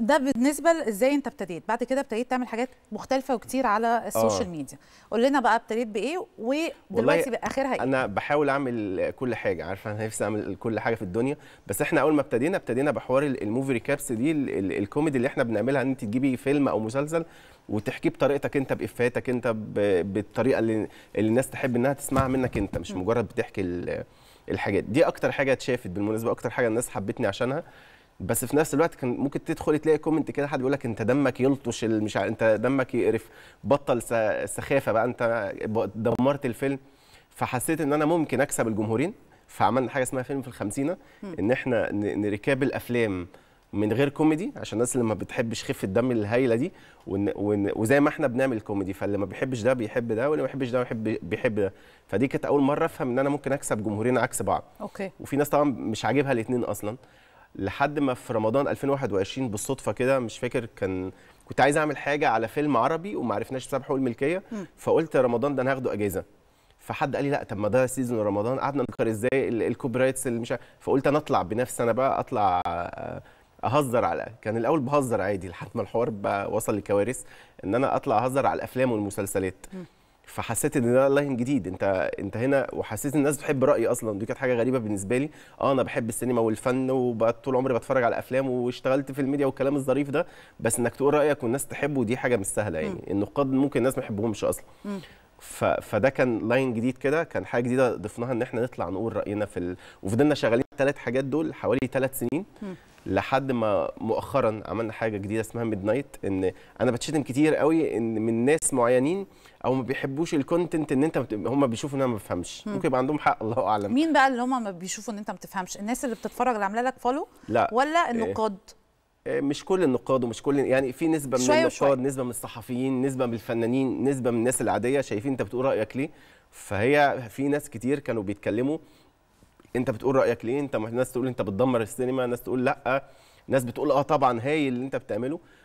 ده بالنسبه لازاي انت ابتديت بعد كده ابتديت تعمل حاجات مختلفه وكتير على السوشيال آه. ميديا قول لنا بقى ابتديت بايه ودلوقتي بقى اخرها ايه انا بحاول اعمل كل حاجه عارفه انا نفسي اعمل كل حاجه في الدنيا بس احنا اول ما ابتدينا ابتدينا بحوار الموفي ريكابس دي الكوميدي اللي احنا بنعملها ان انت تجيبي فيلم او مسلسل وتحكيه بطريقتك انت بافاتك انت بالطريقه اللي, اللي الناس تحب انها تسمعها منك انت مش مجرد بتحكي الحاجات دي اكتر حاجه اتشافت بالمناسبه اكتر حاجه الناس حبتني عشانها بس في نفس الوقت كان ممكن تدخل تلاقي كومنت كده حد بيقول لك انت دمك يلطش مش انت دمك يقرف بطل سخافه بقى انت دمرت الفيلم فحسيت ان انا ممكن اكسب الجمهورين فعملنا حاجه اسمها فيلم في الخمسينه ان احنا نركاب الافلام من غير كوميدي عشان الناس اللي ما بتحبش خفه الدم الهايله دي وزي ما احنا بنعمل كوميدي فاللي ما بيحبش ده بيحب ده واللي ما بيحبش ده بيحب بيحب ده فدي كانت اول مره افهم ان انا ممكن اكسب جمهورين عكس بعض اوكي وفي ناس طبعا مش عاجبها الاثنين اصلا لحد ما في رمضان 2021 بالصدفه كده مش فاكر كان كنت عايز اعمل حاجه على فيلم عربي وما عرفناش سبب حقوق الملكيه فقلت رمضان ده انا هاخده اجازه فحد قال لي لا طب ما ده سيزون رمضان قعدنا نفكر ازاي الكوبي رايتس اللي مش فقلت انا اطلع بنفسي انا بقى اطلع آه، اهزر على كان الاول بهزر عادي لحد ما الحوار بقى وصل لكوارث ان انا اطلع اهزر على الافلام والمسلسلات فحسيت ان ده لاين جديد انت انت هنا وحسيت الناس بتحب رايي اصلا دي كانت حاجه غريبه بالنسبه لي اه انا بحب السينما والفن طول عمري بتفرج على افلام واشتغلت في الميديا والكلام الظريف ده بس انك تقول رايك والناس تحبه دي حاجه مش سهله يعني النقاد ممكن الناس ما يحبهمش اصلا ف... فده كان لاين جديد كده كان حاجه جديده ضفناها ان احنا نطلع نقول راينا في ال... وفضلنا شغالين الثلاث حاجات دول حوالي ثلاث سنين لحد ما مؤخرا عملنا حاجه جديده اسمها ميد نايت ان انا بتشتم كتير قوي ان من ناس معينين او ما بيحبوش الكونتنت ان انت هم بيشوفوا ان انا ما بفهمش ممكن يبقى عندهم حق الله اعلم مين بقى اللي هم ما بيشوفوا ان انت ما بتفهمش الناس اللي بتتفرج اللي عامله لك فولو لا ولا آه. النقاد إيه مش كل النقاد ومش كل يعني في نسبه من النقاد نسبه من الصحفيين نسبه من الفنانين نسبه من الناس العاديه شايفين انت بتقول رايك ليه فهي في ناس كتير كانوا بيتكلموا انت بتقول رايك ليه انت ناس تقول انت بتدمر السينما ناس تقول لا ناس بتقول اه طبعا هايل اللي انت بتعمله